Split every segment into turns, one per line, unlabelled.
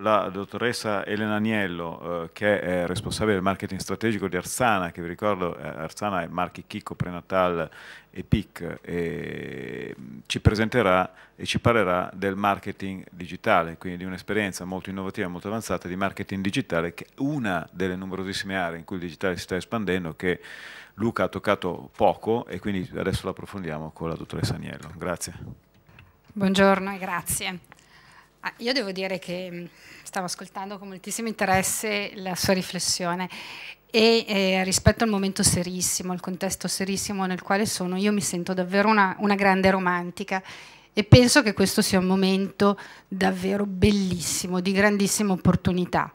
la dottoressa Elena Agnello, eh, che è responsabile del marketing strategico di Arsana, che vi ricordo eh, Arsana è marchi Chicco, Prenatal e PIC, e ci presenterà e ci parlerà del marketing digitale, quindi di un'esperienza molto innovativa, molto avanzata di marketing digitale, che è una delle numerosissime aree in cui il digitale si sta espandendo, che Luca ha toccato poco e quindi adesso lo approfondiamo con la dottoressa Agnello. Grazie. Buongiorno e grazie. Ah, io devo dire che mm, stavo ascoltando con moltissimo interesse la sua riflessione e eh, rispetto al momento serissimo, al contesto serissimo nel quale sono, io mi sento davvero una, una grande romantica e penso che questo sia un momento davvero bellissimo, di grandissima opportunità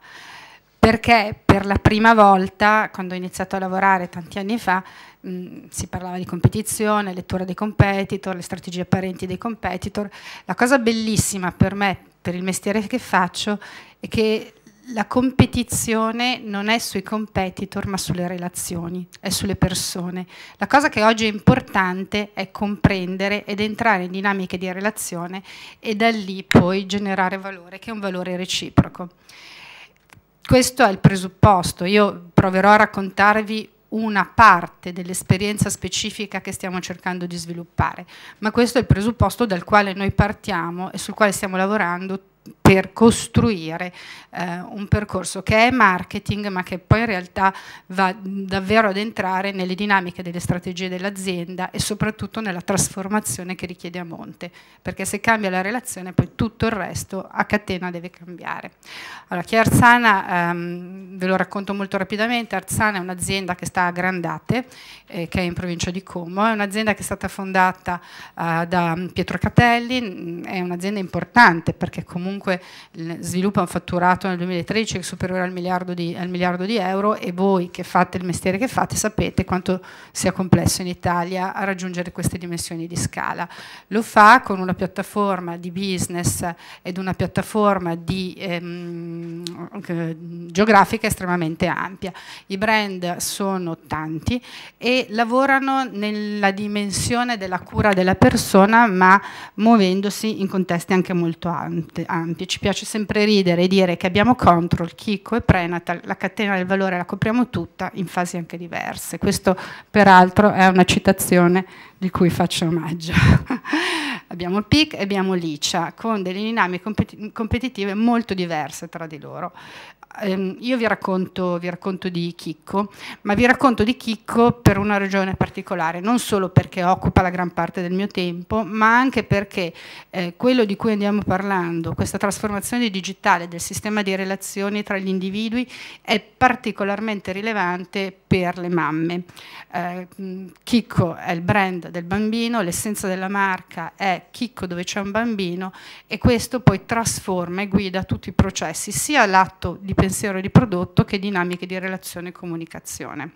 perché per la prima volta, quando ho iniziato a lavorare tanti anni fa, mh, si parlava di competizione, lettura dei competitor, le strategie apparenti dei competitor. La cosa bellissima per me, per il mestiere che faccio, è che la competizione non è sui competitor ma sulle relazioni, è sulle persone. La cosa che oggi è importante è comprendere ed entrare in dinamiche di relazione e da lì poi generare valore che è un valore reciproco questo è il presupposto. Io proverò a raccontarvi una parte dell'esperienza specifica che stiamo cercando di sviluppare, ma questo è il presupposto dal quale noi partiamo e sul quale stiamo lavorando per costruire eh, un percorso che è marketing ma che poi in realtà va davvero ad entrare nelle dinamiche delle strategie dell'azienda e soprattutto nella trasformazione che richiede a monte, perché se cambia la relazione poi tutto il resto a catena deve cambiare. Allora, chi è Arzana, ehm, ve lo racconto molto rapidamente, Arzana è un'azienda che sta a Grandate, eh, che è in provincia di Como, è un'azienda che è stata fondata eh, da Pietro Catelli, mm, è un'azienda importante perché comunque comunque sviluppa un fatturato nel 2013 superiore al miliardo, di, al miliardo di euro e voi che fate il mestiere che fate sapete quanto sia complesso in Italia raggiungere queste dimensioni di scala. Lo fa con una piattaforma di business ed una piattaforma di, ehm, geografica estremamente ampia. I brand sono tanti e lavorano nella dimensione della cura della persona ma muovendosi in contesti anche molto ampi, importanti, ci piace sempre ridere e dire che abbiamo control, Chico e prenatal, la catena del valore la copriamo tutta in fasi anche diverse. Questo peraltro è una citazione di cui faccio omaggio. abbiamo il PIC e abbiamo l'ICIA, con delle dinamiche competitive molto diverse tra di loro ehm, io vi racconto, vi racconto di Chicco, ma vi racconto di Chicco per una ragione particolare, non solo perché occupa la gran parte del mio tempo, ma anche perché eh, quello di cui andiamo parlando, questa trasformazione digitale del sistema di relazioni tra gli individui, è particolarmente rilevante per le mamme. Eh, Chicco è il brand del bambino, l'essenza della marca è Chicco dove c'è un bambino e questo poi trasforma e guida tutti i processi, sia l'atto di pensiero di prodotto che dinamiche di relazione e comunicazione.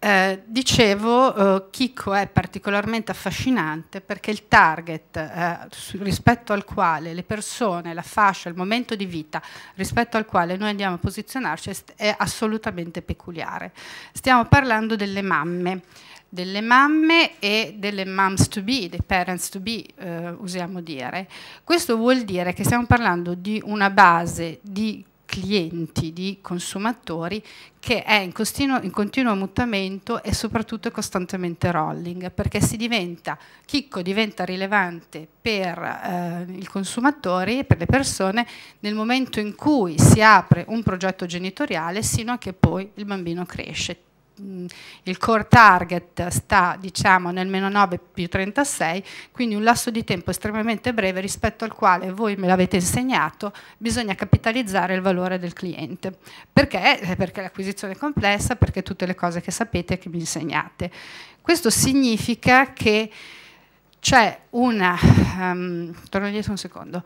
Eh, dicevo, eh, Chico è particolarmente affascinante perché il target eh, su, rispetto al quale le persone, la fascia, il momento di vita rispetto al quale noi andiamo a posizionarci è, è assolutamente peculiare. Stiamo parlando delle mamme delle mamme e delle moms to be, dei parents to be, eh, usiamo dire. Questo vuol dire che stiamo parlando di una base di clienti, di consumatori che è in continuo, in continuo, mutamento e soprattutto è costantemente rolling, perché si diventa, Chicco diventa rilevante per eh, i consumatori e per le persone nel momento in cui si apre un progetto genitoriale sino a che poi il bambino cresce. Mm, il core target sta diciamo nel meno 9 più 36, quindi un lasso di tempo estremamente breve rispetto al quale voi me l'avete insegnato, bisogna capitalizzare il valore del cliente. Perché? Eh, perché l'acquisizione è complessa, perché tutte le cose che sapete e che mi insegnate. Questo significa che c'è una, um, torno indietro un secondo,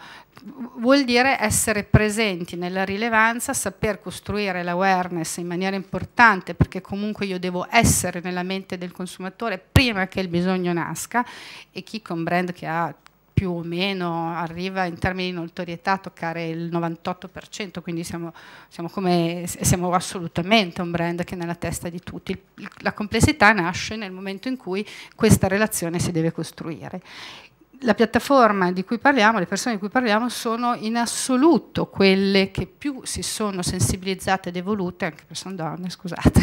vuol dire essere presenti nella rilevanza, saper costruire l'awareness in maniera importante perché comunque io devo essere nella mente del consumatore prima che il bisogno nasca e chi con brand che ha più o meno arriva in termini di notorietà a toccare il 98%, quindi siamo, siamo, come, siamo assolutamente un brand che è nella testa di tutti. La complessità nasce nel momento in cui questa relazione si deve costruire la piattaforma di cui parliamo, le persone di cui parliamo sono in assoluto quelle che più si sono sensibilizzate ed evolute, anche perché sono donne, scusate,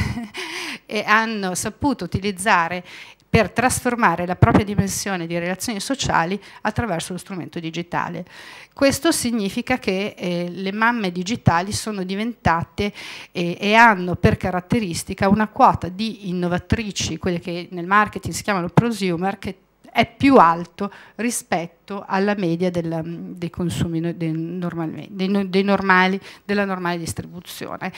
e hanno saputo utilizzare per trasformare la propria dimensione di relazioni sociali attraverso lo strumento digitale. Questo significa che eh, le mamme digitali sono diventate eh, e hanno per caratteristica una quota di innovatrici, quelle che nel marketing si chiamano prosumer, che è più alto rispetto alla media della, mm, dei consumi dei normali, dei normali, della normale distribuzione.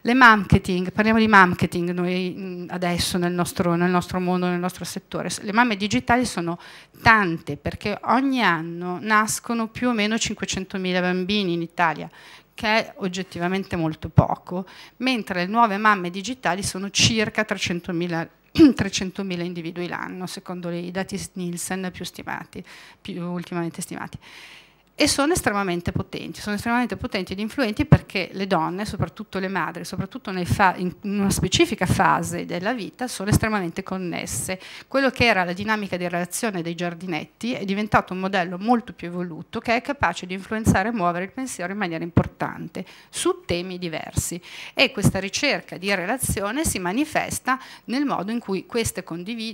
Le marketing, parliamo di marketing noi mm, adesso nel nostro, nel nostro mondo, nel nostro settore, le mamme digitali sono tante perché ogni anno nascono più o meno 500.000 bambini in Italia che è oggettivamente molto poco, mentre le nuove mamme digitali sono circa 300.000 300.000 individui l'anno, secondo i dati Nielsen più stimati, più ultimamente stimati e sono estremamente potenti, sono estremamente potenti ed influenti perché le donne, soprattutto le madri, soprattutto in una specifica fase della vita, sono estremamente connesse. Quello che era la dinamica di relazione dei giardinetti è diventato un modello molto più evoluto che è capace di influenzare e muovere il pensiero in maniera importante su temi diversi e questa ricerca di relazione si manifesta nel modo in cui queste,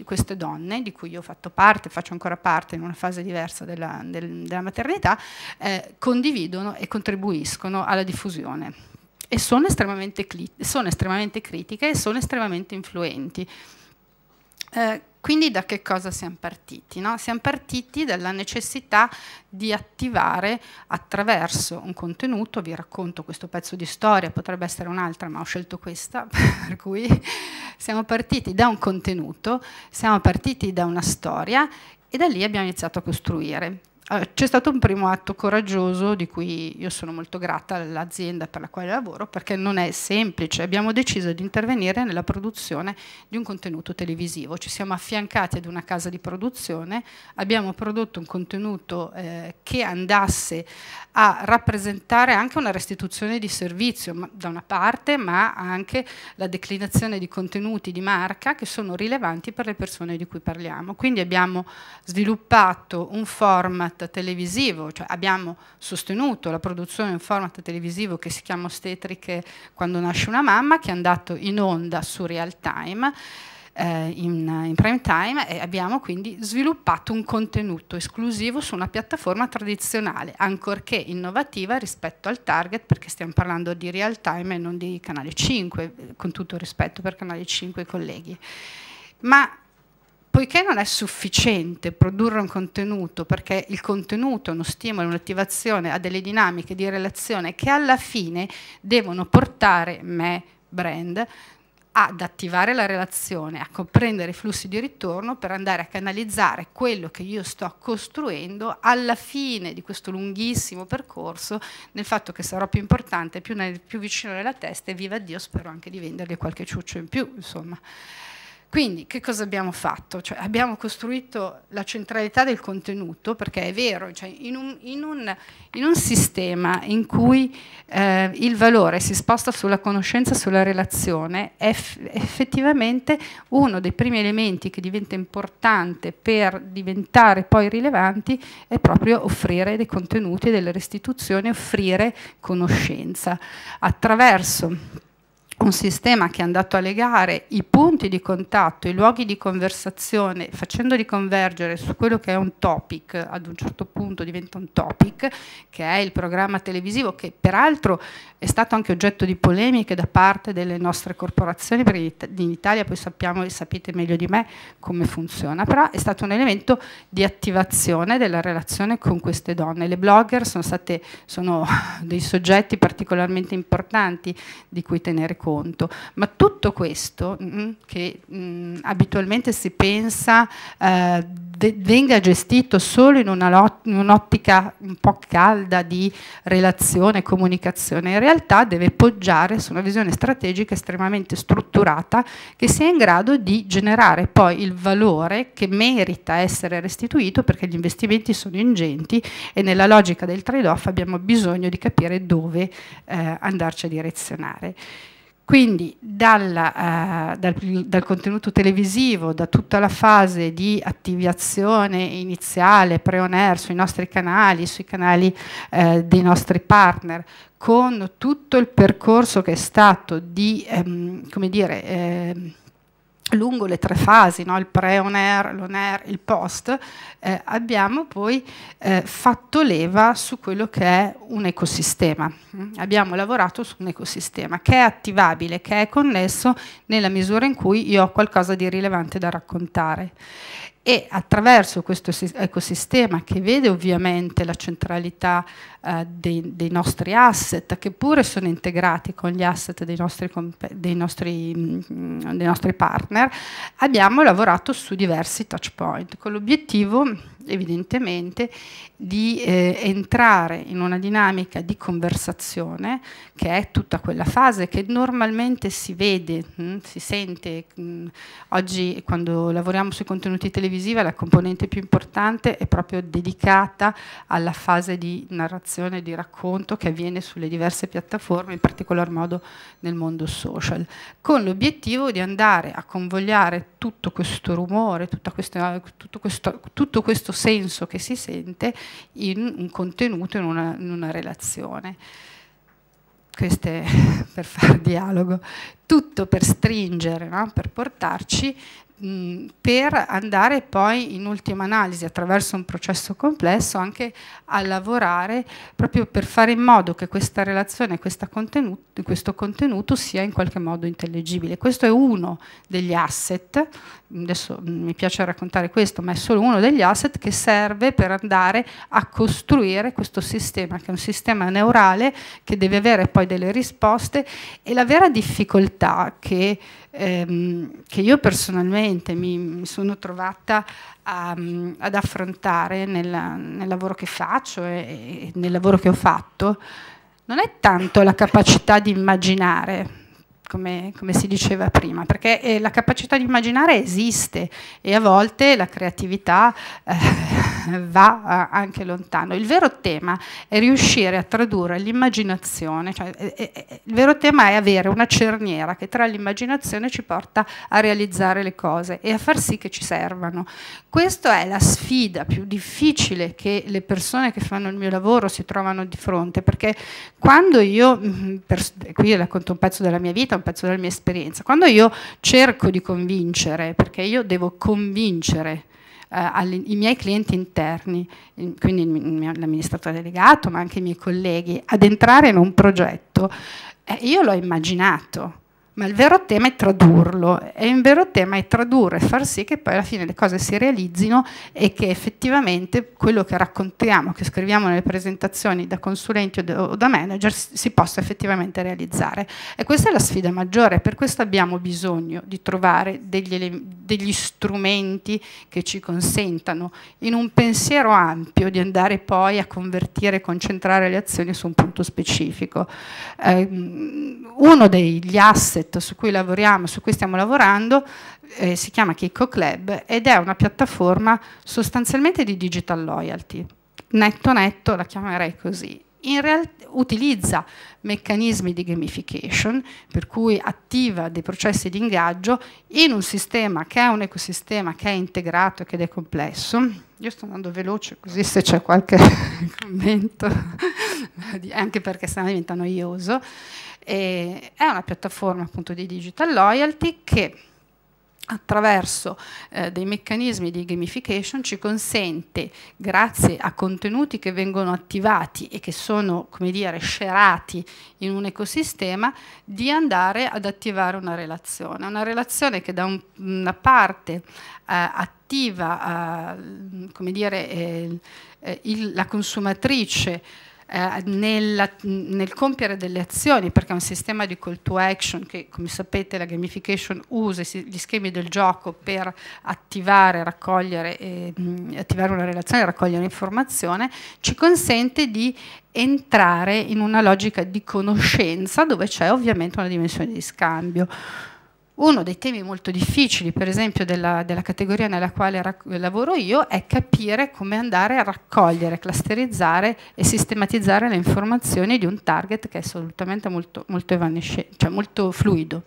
queste donne, di cui io ho fatto parte, faccio ancora parte in una fase diversa della, del, della maternità, eh, condividono e contribuiscono alla diffusione. E sono estremamente, sono estremamente critiche e sono estremamente influenti. Eh, quindi da che cosa siamo partiti? No? Siamo partiti dalla necessità di attivare attraverso un contenuto, vi racconto questo pezzo di storia, potrebbe essere un'altra ma ho scelto questa, per cui siamo partiti da un contenuto, siamo partiti da una storia e da lì abbiamo iniziato a costruire. Ah, c'è stato un primo atto coraggioso di cui io sono molto grata all'azienda per la quale lavoro perché non è semplice. Abbiamo deciso di intervenire nella produzione di un contenuto televisivo. Ci siamo affiancati ad una casa di produzione, abbiamo prodotto un contenuto eh, che andasse a rappresentare anche una restituzione di servizio ma, da una parte, ma anche la declinazione di contenuti di marca che sono rilevanti per le persone di cui parliamo. Quindi abbiamo sviluppato un format format televisivo, cioè abbiamo sostenuto la produzione di un format televisivo che si chiama Ostetriche quando nasce una mamma, che è andato in onda su Real Time, eh, in, in prime time e abbiamo quindi sviluppato un contenuto esclusivo su una piattaforma tradizionale, ancorché innovativa rispetto al target, perché stiamo parlando di real time e non di Canale 5, con tutto il rispetto per Canale 5 e colleghi. Ma poiché non è sufficiente produrre un contenuto, perché il contenuto è uno stimolo, un'attivazione, ha delle dinamiche di relazione che alla fine devono portare me, brand, ad attivare la relazione, a comprendere i flussi di ritorno per andare a canalizzare quello che io sto costruendo alla fine di questo lunghissimo percorso nel fatto che sarò più importante, più, più vicino nella testa e viva Dio spero anche di vendergli qualche ciuccio in più, insomma. Quindi che cosa abbiamo fatto? Cioè, abbiamo costruito la centralità del contenuto, perché è vero, cioè, in, un, in, un, in, un, sistema in cui eh, il valore si sposta sulla conoscenza, sulla relazione, eff effettivamente uno dei primi elementi che diventa importante per diventare poi rilevanti è proprio offrire dei contenuti, delle restituzioni, offrire conoscenza attraverso un sistema che è andato a legare i punti di contatto, i luoghi di conversazione, facendoli convergere su quello che è un topic, ad un certo punto diventa un topic, che è il programma televisivo, che peraltro è stato anche oggetto di polemiche da parte delle nostre corporazioni, perché in Italia poi sappiamo e sapete meglio di me come funziona, però è stato un elemento di attivazione della relazione con queste donne. Le blogger sono, state, sono dei soggetti particolarmente importanti di cui tenere conto conto. Ma tutto questo mh, mm, che mh, mm, abitualmente si pensa eh, venga gestito solo in un'ottica un, un po' calda di relazione e comunicazione, in realtà deve poggiare su una visione strategica estremamente strutturata che sia in grado di generare poi il valore che merita essere restituito perché gli investimenti sono ingenti e nella logica del trade-off abbiamo bisogno di capire dove eh, andarci a direzionare. Quindi dalla, eh, dal, dal, contenuto televisivo, da tutta la fase di attivazione iniziale, pre-on air, sui nostri canali, sui canali eh, dei nostri partner, con tutto il percorso che è stato di, ehm, come dire, ehm, lungo le tre fasi, no? il pre-on-air, l'on-air, il post, eh, abbiamo poi eh, fatto leva su quello che è un ecosistema. Mm? Abbiamo lavorato su un ecosistema che è attivabile, che è connesso nella misura in cui io ho qualcosa di rilevante da raccontare e attraverso questo ecosistema che vede ovviamente la centralità eh, dei, dei, nostri asset, che pure sono integrati con gli asset dei nostri, dei nostri, mm, dei nostri partner, abbiamo lavorato su diversi touch point con l'obiettivo evidentemente, di eh, entrare in una dinamica di conversazione che è tutta quella fase che normalmente si vede, mh, hm, si sente. Mh, hm, oggi quando lavoriamo sui contenuti televisivi la componente più importante è proprio dedicata alla fase di narrazione, di racconto che avviene sulle diverse piattaforme, in particolar modo nel mondo social, con l'obiettivo di andare a convogliare tutto questo rumore, tutto questo, tutto questo, tutto questo questo senso che si sente in un contenuto, in una, in una relazione. Questo è per far dialogo, tutto per stringere, no? per portarci per andare poi in ultima analisi attraverso un processo complesso anche a lavorare proprio per fare in modo che questa relazione, questa contenuto, questo contenuto sia in qualche modo intellegibile. Questo è uno degli asset, adesso mi piace raccontare questo, ma è solo uno degli asset che serve per andare a costruire questo sistema, che è un sistema neurale che deve avere poi delle risposte e la vera difficoltà che ehm, che io personalmente mi, mi sono trovata a, ehm, ad affrontare nella, nel, lavoro che faccio e, e nel lavoro che ho fatto, non è tanto la capacità di immaginare, come, come, si diceva prima, perché eh, la capacità di immaginare esiste e a volte la creatività eh, va eh, anche lontano. Il vero tema è riuscire a tradurre l'immaginazione, cioè, eh, eh, eh, il vero tema è avere una cerniera che tra l'immaginazione ci porta a realizzare le cose e a far sì che ci servano. Questa è la sfida più difficile che le persone che fanno il mio lavoro si trovano di fronte, perché quando io, mm, per, qui racconto un pezzo della mia vita, un pezzo della mia esperienza. Quando io cerco di convincere, perché io devo convincere eh, i miei clienti interni, quindi l'amministratore delegato, ma anche i miei colleghi, ad entrare in un progetto, eh, io l'ho immaginato ma il vero tema è tradurlo e il vero tema è tradurre, far sì che poi alla fine le cose si realizzino e che effettivamente quello che raccontiamo, che scriviamo nelle presentazioni da consulenti o da manager si possa effettivamente realizzare. E questa è la sfida maggiore, per questo abbiamo bisogno di trovare degli elementi degli strumenti che ci consentano in un pensiero ampio di andare poi a convertire e concentrare le azioni su un punto specifico. Eh, uno degli asset su cui lavoriamo, su cui stiamo lavorando, eh, si chiama Kiko Club ed è una piattaforma sostanzialmente di digital loyalty. Netto netto la chiamerei così, in realtà utilizza meccanismi di gamification, per cui attiva dei processi di ingaggio in un sistema che è un ecosistema che è integrato ed è complesso. Io sto andando veloce così se c'è qualche commento, anche perché sennò diventa noioso. E è una piattaforma appunto di digital loyalty che attraverso eh, dei meccanismi di gamification ci consente, grazie a contenuti che vengono attivati e che sono, come dire, scerati in un ecosistema, di andare ad attivare una relazione. Una relazione che da un, una parte eh, attiva eh, dire, eh, eh, il, la consumatrice eh, nella, nel compiere delle azioni, perché è un sistema di call to action che, come sapete, la gamification usa gli schemi del gioco per attivare, raccogliere, eh, attivare una relazione, raccogliere informazione, ci consente di entrare in una logica di conoscenza dove c'è ovviamente una dimensione di scambio. Uno dei temi molto difficili, per esempio, della, della categoria nella quale lavoro io è capire come andare a raccogliere, clusterizzare e sistematizzare le informazioni di un target che è assolutamente molto, molto, cioè molto fluido.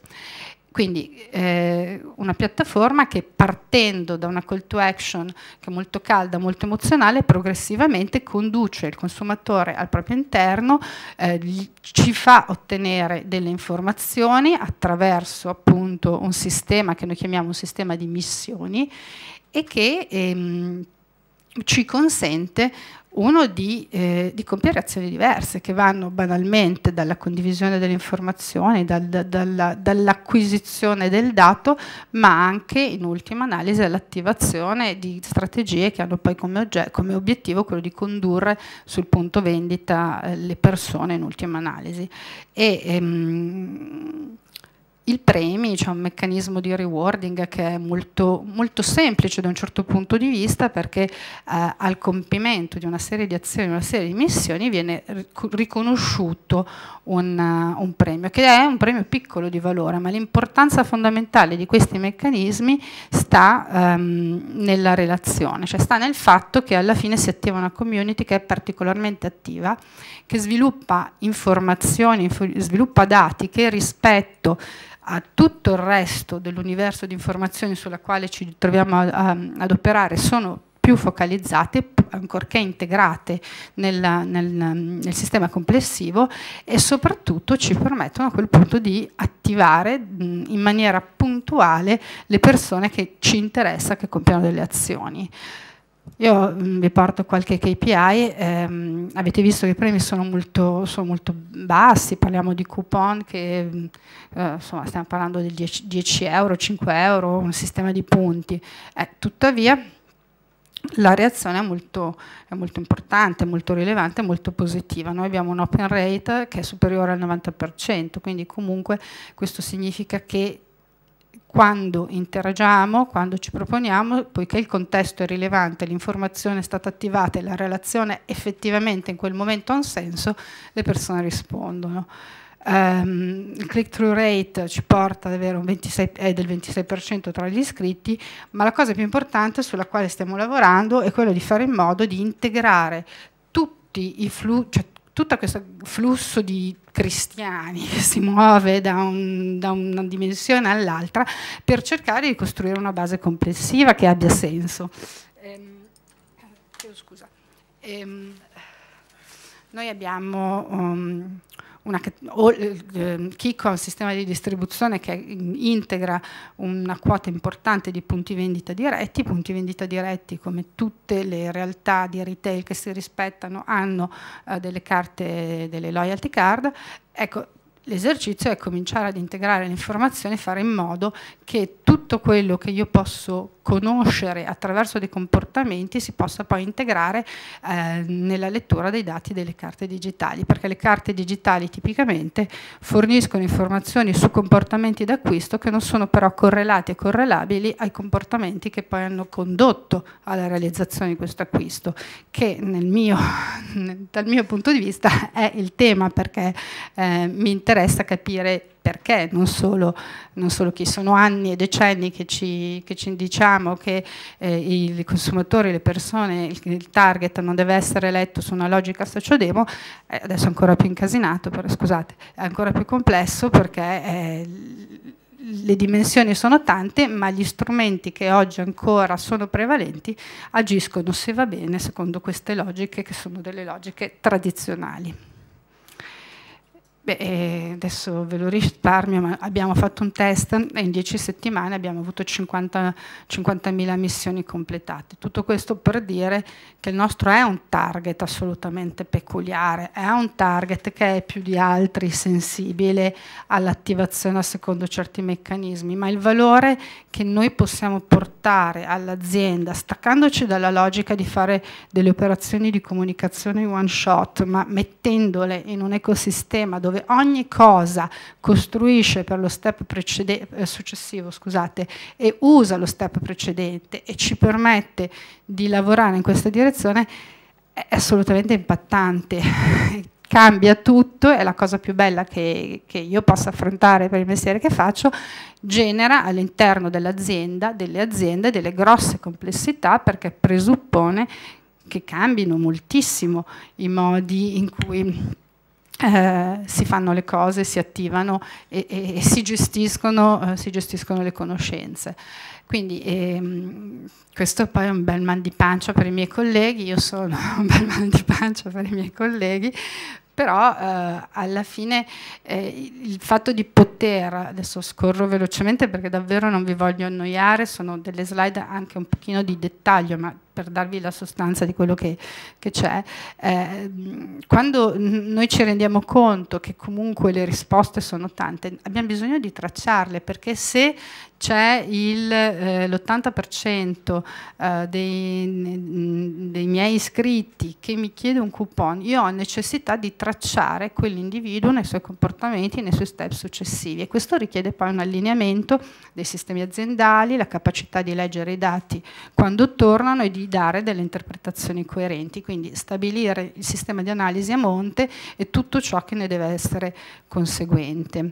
Quindi eh, una piattaforma che partendo da una call to action che è molto calda, molto emozionale, progressivamente conduce il consumatore al proprio interno, eh, ci fa ottenere delle informazioni attraverso appunto un sistema che noi chiamiamo un sistema di missioni e che ehm, ci consente uno di, eh, di, compiere azioni diverse che vanno banalmente dalla condivisione delle informazioni, dal, da, dalla, dall'acquisizione del dato, ma anche in ultima analisi all'attivazione di strategie che hanno poi come, come, obiettivo quello di condurre sul punto vendita eh, le persone in ultima analisi. E, ehm, il premi, c'è un meccanismo di rewarding che è molto, molto, semplice da un certo punto di vista perché eh, al compimento di una serie di azioni, una serie di missioni viene riconosciuto un, uh, un premio, che è un premio piccolo di valore, ma l'importanza fondamentale di questi meccanismi sta um, nella relazione, cioè sta nel fatto che alla fine si attiva una community che è particolarmente attiva, che sviluppa informazioni, sviluppa dati che rispetto a tutto il resto dell'universo di informazioni sulla quale ci troviamo a, a, ad operare sono più focalizzate, ancorché integrate nella, nel, nel, sistema complessivo e soprattutto ci permettono a quel punto di attivare in maniera puntuale le persone che ci interessa che compiano delle azioni. Io mm, vi porto qualche KPI, ehm, avete visto che i premi sono molto, sono molto bassi, parliamo di coupon che mm, eh, insomma, stiamo parlando di 10, 10, euro, 5 euro, un sistema di punti, eh, tuttavia la reazione è molto, è molto, importante, molto rilevante, molto positiva. Noi abbiamo un open rate che è superiore al 90%, quindi comunque questo significa che quando interagiamo, quando ci proponiamo, poiché il contesto è rilevante, l'informazione è stata attivata e la relazione effettivamente in quel momento ha un senso, le persone rispondono. Um, il click-through rate ci porta davvero 26, è del 26% tra gli iscritti, ma la cosa più importante sulla quale stiamo lavorando è quella di fare in modo di integrare tutti i flussi, cioè tutto questo flusso di cristiani che si muove da, un, da una dimensione all'altra per cercare di costruire una base complessiva che abbia senso. Ehm, eh, scusa. Ehm, noi abbiamo um, una, Kiko ha un sistema di distribuzione che integra una quota importante di punti vendita diretti, punti vendita diretti come tutte le realtà di retail che si rispettano hanno eh, delle carte, delle loyalty card, ecco L'esercizio è cominciare ad integrare l'informazione e fare in modo che tutto quello che io posso conoscere attraverso dei comportamenti si possa poi integrare eh, nella lettura dei dati delle carte digitali, perché le carte digitali tipicamente forniscono informazioni su comportamenti d'acquisto che non sono però correlati e correlabili ai comportamenti che poi hanno condotto alla realizzazione di questo acquisto, che mio, dal mio punto di vista è il tema perché eh, mi interessa interessa capire perché, non solo, non solo chi sono anni e decenni che ci, che ci diciamo che eh, i consumatori, le persone, il, il, target non deve essere letto su una logica sociodemo, eh, adesso è ancora più incasinato, però, scusate, è ancora più complesso perché... Eh, le dimensioni sono tante, ma gli strumenti che oggi ancora sono prevalenti agiscono, se va bene, secondo queste logiche che sono delle logiche tradizionali. Beh, eh, adesso ve lo risparmio, ma abbiamo fatto un test e in dieci settimane abbiamo avuto 50.000 missioni completate. Tutto questo per dire che il nostro è un target assolutamente peculiare, è un target che è più di altri sensibile all'attivazione secondo certi meccanismi, ma il valore che noi possiamo portare all'azienda, staccandoci dalla logica di fare delle operazioni di comunicazione one shot, ma mettendole in un ecosistema dove dove ogni cosa costruisce per lo step eh, successivo scusate, e usa lo step precedente e ci permette di lavorare in questa direzione, è assolutamente impattante. Cambia tutto, è la cosa più bella che, che io possa affrontare per il mestiere che faccio, genera all'interno dell'azienda, delle aziende, delle grosse complessità perché presuppone che cambino moltissimo i modi in cui eh, si fanno le cose, si attivano e, e, e si, gestiscono, eh, si, gestiscono, le conoscenze. Quindi ehm, questo poi è un bel man di pancia per i miei colleghi, io sono un bel man di pancia per i miei colleghi, però eh, alla fine eh, il fatto di poter, adesso scorro velocemente perché davvero non vi voglio annoiare, sono delle slide anche un pochino di dettaglio, ma per darvi la sostanza di quello che, c'è, eh, quando noi ci rendiamo conto che comunque le risposte sono tante, abbiamo bisogno di tracciarle perché se c'è l'80% eh, eh, dei, dei, miei iscritti che mi chiede un coupon, io ho necessità di tracciare quell'individuo nei suoi comportamenti, nei suoi step successivi e questo richiede poi un allineamento dei sistemi aziendali, la capacità di leggere i dati quando tornano e di dare delle interpretazioni coerenti, quindi stabilire il sistema di analisi a monte e tutto ciò che ne deve essere conseguente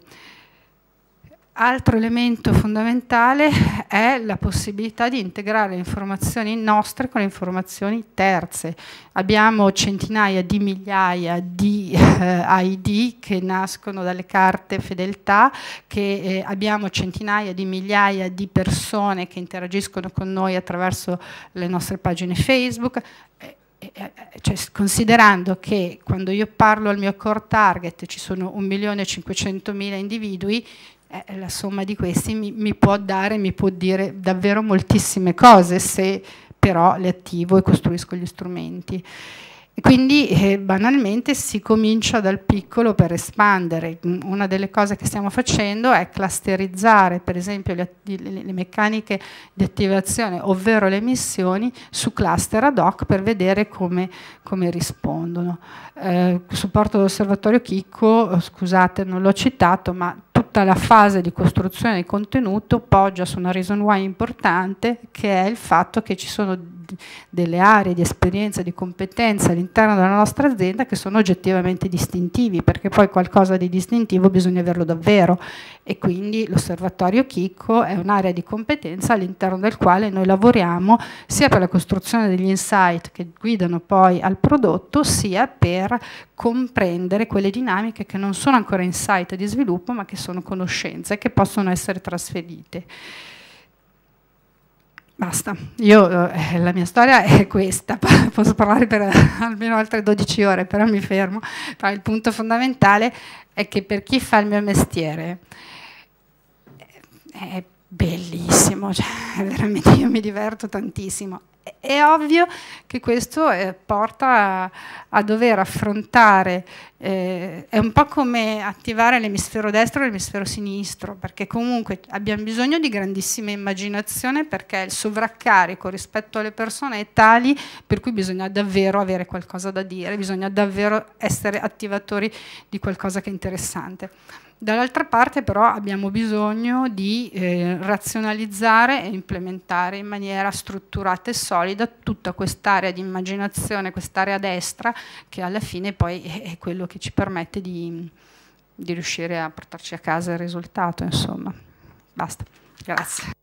altro elemento fondamentale è la possibilità di integrare le informazioni nostre con le informazioni terze. Abbiamo centinaia di migliaia di eh, ID che nascono dalle carte fedeltà, che eh, abbiamo centinaia di migliaia di persone che interagiscono con noi attraverso le nostre pagine Facebook. Eh, eh, eh, cioè, considerando che quando io parlo al mio core target ci sono 1.500.000 individui, eh, la somma di questi mi, mi, può dare, mi può dire davvero moltissime cose se però le attivo e costruisco gli strumenti. quindi eh, banalmente si comincia dal piccolo per espandere. Mm, una delle cose che stiamo facendo è clusterizzare per esempio le, le meccaniche di attivazione, ovvero le missioni, su cluster ad hoc per vedere come, come rispondono. Eh, supporto dell'osservatorio Chicco, scusate non l'ho citato, ma tutta la fase di costruzione del contenuto poggia su una reason why importante che è il fatto che ci sono delle aree di esperienza, di competenza all'interno della nostra azienda che sono oggettivamente distintivi, perché poi qualcosa di distintivo bisogna averlo davvero e quindi l'osservatorio Chicco è un'area di competenza all'interno del quale noi lavoriamo sia per la costruzione degli insight che guidano poi al prodotto, sia per comprendere quelle dinamiche che non sono ancora insight di sviluppo ma che sono conoscenze che possono essere trasferite. Basta, io, eh, la mia storia è questa, posso parlare per eh, almeno altre 12 ore, però mi fermo. Però il punto fondamentale è che per chi fa il mio mestiere, eh, bellissimo, cioè, veramente io mi diverto tantissimo. È, ovvio che questo eh, porta a, a, dover affrontare, eh, è un po' come attivare l'emisfero destro e l'emisfero sinistro, perché comunque abbiamo bisogno di grandissima immaginazione perché il sovraccarico rispetto alle persone è tali per cui bisogna davvero avere qualcosa da dire, bisogna davvero essere attivatori di qualcosa che è interessante. Dall'altra parte però abbiamo bisogno di eh, razionalizzare e implementare in maniera strutturata e solida tutta quest'area di immaginazione, quest'area destra che alla fine poi è quello che ci permette di, di riuscire a portarci a casa il risultato. Insomma, basta. Grazie.